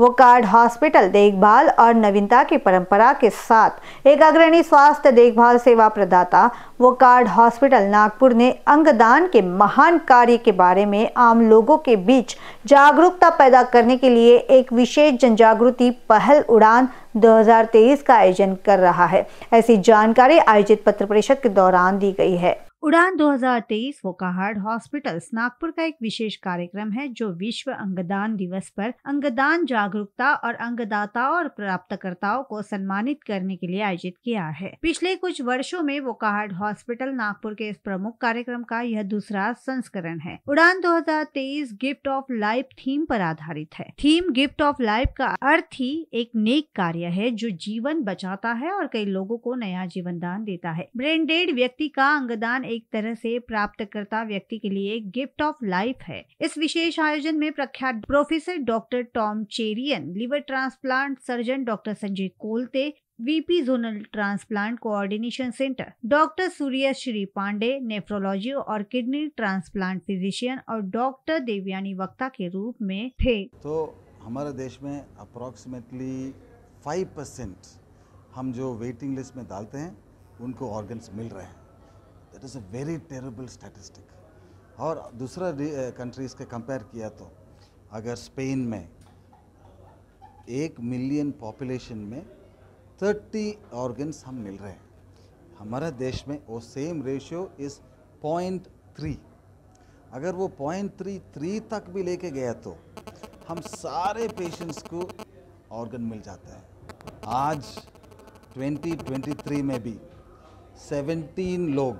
वो card hospital देखभाल और नवीनता की परंपरा के साथ एक अग्रणी स्वास्थ्य देखभाल सेवा प्रदाता वो कार्ड हॉस्पिटल नागपुर ने अंगदान के महान कार्य के बारे में आम लोगों के बीच जागरूकता पैदा करने के लिए एक विशेष जन जागृति पहल उड़ान 2023 का आयोजन कर रहा है ऐसी जानकारी आयोजित पत्र परिषद के दौरान दी गई है उड़ान 2023 वोकाहाट हॉस्पिटल्स नागपुर का एक विशेष कार्यक्रम है जो विश्व अंगदान दिवस पर अंगदान जागरूकता और अंगदाताओं और प्राप्तकर्ताओं को सम्मानित करने के लिए आयोजित किया है पिछले कुछ वर्षों में वोकाहाट हॉस्पिटल नागपुर के इस प्रमुख कार्यक्रम का यह दूसरा संस्करण है उड़ान दो गिफ्ट ऑफ लाइफ थीम पर आधारित है थीम गिफ्ट ऑफ लाइफ का अर्थ ही एक नेक कार्य है जो जीवन बचाता है और कई लोगों को नया जीवन दान देता है डेड व्यक्ति का अंगदान एक तरह से प्राप्तकर्ता व्यक्ति के लिए गिफ्ट ऑफ लाइफ है इस विशेष आयोजन में प्रख्यात professor doctor Tom Cherian liver transplant surgeon doctor Sanjay Kolte VP zonal transplant coordination centre doctor Surya Shri Pandey nephrology और किडनी ट्रांसप्लांट फिजिशियन और डॉक्टर देवयानी वक्ता के रूप में थे तो हमारे देश में अप्रोक्सीमेटली फाइव परसेंट हम जो वेटिंग लिस्ट में डालते हैं उनको ऑर्गन्स मिल रहे हैं that is a very terrible statistic और दूसरा कंट्रीज़ के कंपेयर किया तो अगर स्पेन में एक मिलियन पॉपुलेशन में थर्टी ऑर्गन्स हम मिल रहे हैं हमारे देश में वो same ratio is point three अगर वो पॉइंट थ्री थ्री तक भी लेके गया तो हम सारे पेशेंट्स को ऑर्गन मिल जाता है आज 2023 में भी 17 लोग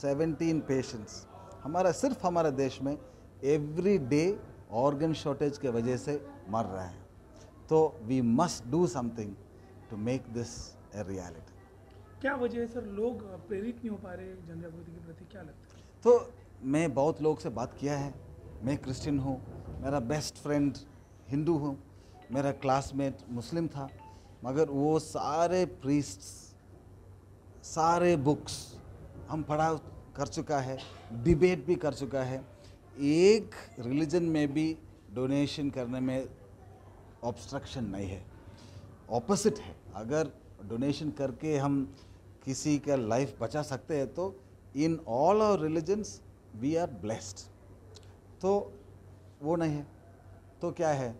सेवेंटीन पेशेंट्स हमारा सिर्फ हमारे देश में एवरी डे ऑर्गन शॉर्टेज के वजह से मर रहे हैं तो we must do something to make this a reality क्या वजह है सर लोग प्रेरित नहीं हो पा रहे जन जागृति के प्रति क्या लगता है तो मैं बहुत लोग से बात किया है मैं क्रिश्चियन हूँ मेरा बेस्ट फ्रेंड हिंदू हूँ मेरा क्लासमेट मुस्लिम था मगर वो सारे प्रीस्ट्स सारे बुक्स हम पढ़ा कर चुका है डिबेट भी कर चुका है एक रिलीजन में भी डोनेशन करने में ऑब्स्ट्रक्शन नहीं है ऑपोजिट है अगर डोनेशन करके हम किसी का लाइफ बचा सकते हैं तो in all our religions we are blessed तो वो नहीं है तो क्या है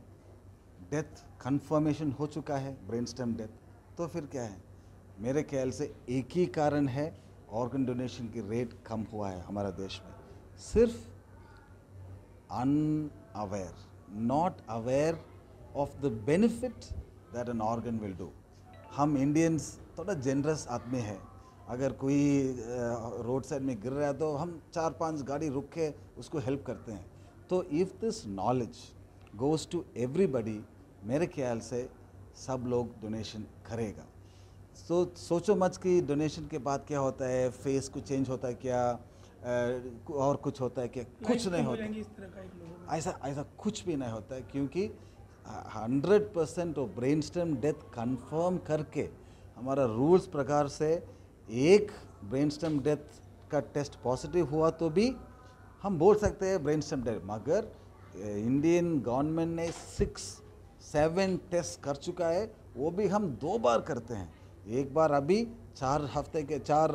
डेथ कंफर्मेशन हो चुका है ब्रेन स्टेम डेथ तो फिर क्या है मेरे ख्याल से एक ही कारण है ऑर्गन डोनेशन की रेट कम हुआ है हमारा देश में सिर्फ unaware not aware of the benefit that an organ will do हम इंडियंस थोड़ा जेनरस आदमी हैं अगर कोई रोड साइड में गिर रहा है तो हम चार पांच गाड़ी रुक के उसको हेल्प करते हैं तो if this knowledge goes to everybody मेरे ख्याल से सब लोग डोनेशन करेगा सो सोचो मच कि डोनेशन के बाद क्या होता है फेस को चेंज होता है क्या और कुछ होता है क्या कुछ तो नहीं होता ऐसा ऐसा कुछ भी नहीं होता है क्योंकि हंड्रेड परसेंट वो ब्रेन स्टेम डेथ कन्फर्म करके हमारा रूल्स प्रकार से एक ब्रेन स्टेम डेथ का टेस्ट पॉजिटिव हुआ तो भी हम बोल सकते हैं ब्रेन स्टेम डेथ मगर इंडियन गवर्नमेंट ने सिक्स सेवन टेस्ट कर चुका है वो भी हम दो बार करते हैं एक बार अभी चार हफ्ते के चार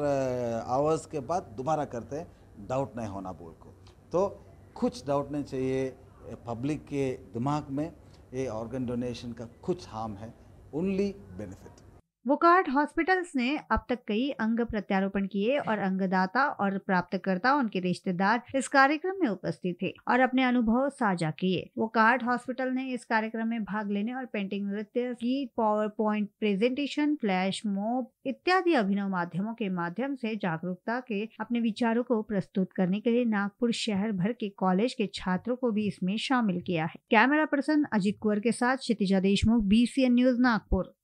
आवर्स के बाद दोबारा करते हैं डाउट नहीं होना बोल को तो कुछ डाउट नहीं चाहिए पब्लिक के दिमाग में ये ऑर्गन डोनेशन का कुछ हार्म है ओनली बेनिफिट वोकार्ड हॉस्पिटल्स ने अब तक कई अंग प्रत्यारोपण किए और अंगदाता और प्राप्तकर्ता उनके रिश्तेदार इस कार्यक्रम में उपस्थित थे और अपने अनुभव साझा किए वोकार्ड हॉस्पिटल ने इस कार्यक्रम में भाग लेने और पेंटिंग नृत्य की power point presentation flash mob इत्यादि अभिनव माध्यमों के माध्यम से जागरूकता के अपने विचारों को प्रस्तुत करने के लिए नागपुर शहर भर के कॉलेज के छात्रों को भी इसमें शामिल किया है कैमरा पर्सन अजित कुंवर के साथ क्षितिजा देशमुख बी न्यूज नागपुर